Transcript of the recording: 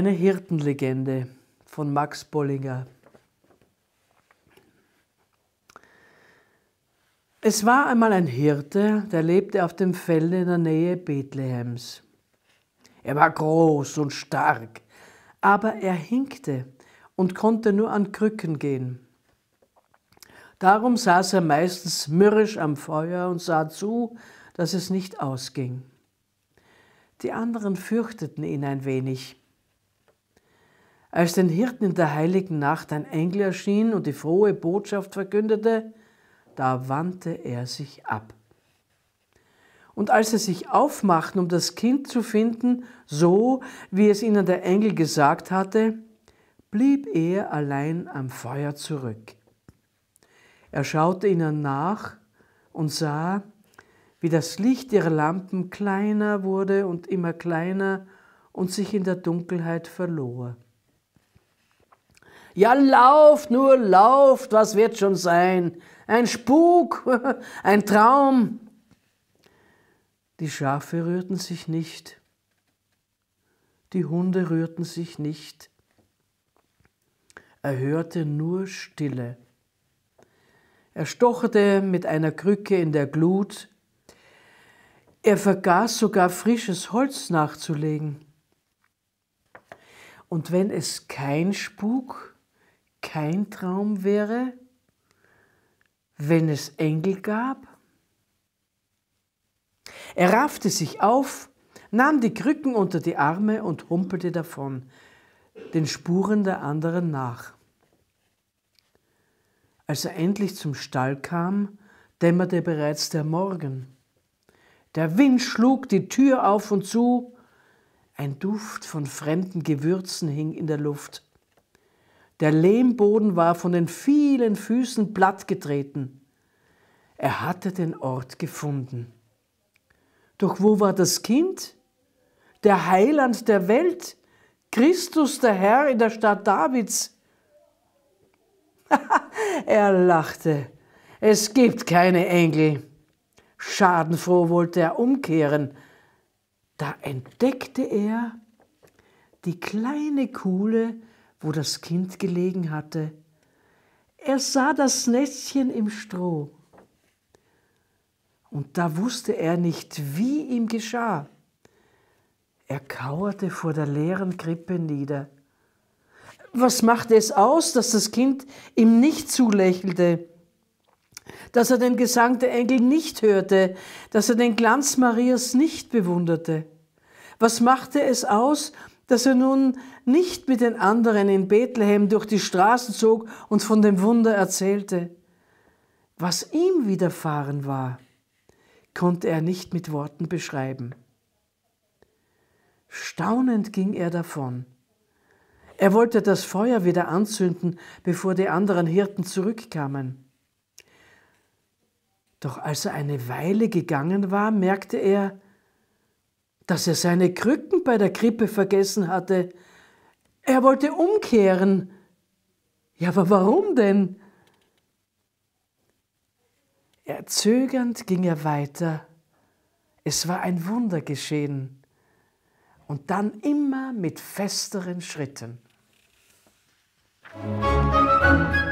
Eine Hirtenlegende von Max Bollinger. Es war einmal ein Hirte, der lebte auf dem Felde in der Nähe Bethlehems. Er war groß und stark, aber er hinkte und konnte nur an Krücken gehen. Darum saß er meistens mürrisch am Feuer und sah zu, dass es nicht ausging. Die anderen fürchteten ihn ein wenig, als den Hirten in der heiligen Nacht ein Engel erschien und die frohe Botschaft verkündete, da wandte er sich ab. Und als sie sich aufmachten, um das Kind zu finden, so wie es ihnen der Engel gesagt hatte, blieb er allein am Feuer zurück. Er schaute ihnen nach und sah, wie das Licht ihrer Lampen kleiner wurde und immer kleiner und sich in der Dunkelheit verlor. Ja, lauft nur, lauft, was wird schon sein? Ein Spuk, ein Traum. Die Schafe rührten sich nicht, die Hunde rührten sich nicht. Er hörte nur Stille. Er stocherte mit einer Krücke in der Glut. Er vergaß sogar frisches Holz nachzulegen. Und wenn es kein Spuk, kein Traum wäre, wenn es Engel gab? Er raffte sich auf, nahm die Krücken unter die Arme und humpelte davon, den Spuren der anderen nach. Als er endlich zum Stall kam, dämmerte bereits der Morgen. Der Wind schlug die Tür auf und zu, ein Duft von fremden Gewürzen hing in der Luft. Der Lehmboden war von den vielen Füßen plattgetreten. Er hatte den Ort gefunden. Doch wo war das Kind? Der Heiland der Welt? Christus der Herr in der Stadt Davids? er lachte. Es gibt keine Engel. Schadenfroh wollte er umkehren. Da entdeckte er die kleine Kuhle, wo das Kind gelegen hatte. Er sah das Nestchen im Stroh. Und da wusste er nicht, wie ihm geschah. Er kauerte vor der leeren Krippe nieder. Was machte es aus, dass das Kind ihm nicht zulächelte, dass er den Gesang der Engel nicht hörte, dass er den Glanz Marias nicht bewunderte? Was machte es aus, dass er nun nicht mit den anderen in Bethlehem durch die Straßen zog und von dem Wunder erzählte. Was ihm widerfahren war, konnte er nicht mit Worten beschreiben. Staunend ging er davon. Er wollte das Feuer wieder anzünden, bevor die anderen Hirten zurückkamen. Doch als er eine Weile gegangen war, merkte er, dass er seine Krücken bei der Krippe vergessen hatte. Er wollte umkehren. Ja, aber warum denn? Erzögernd ging er weiter. Es war ein Wunder geschehen. Und dann immer mit festeren Schritten. Musik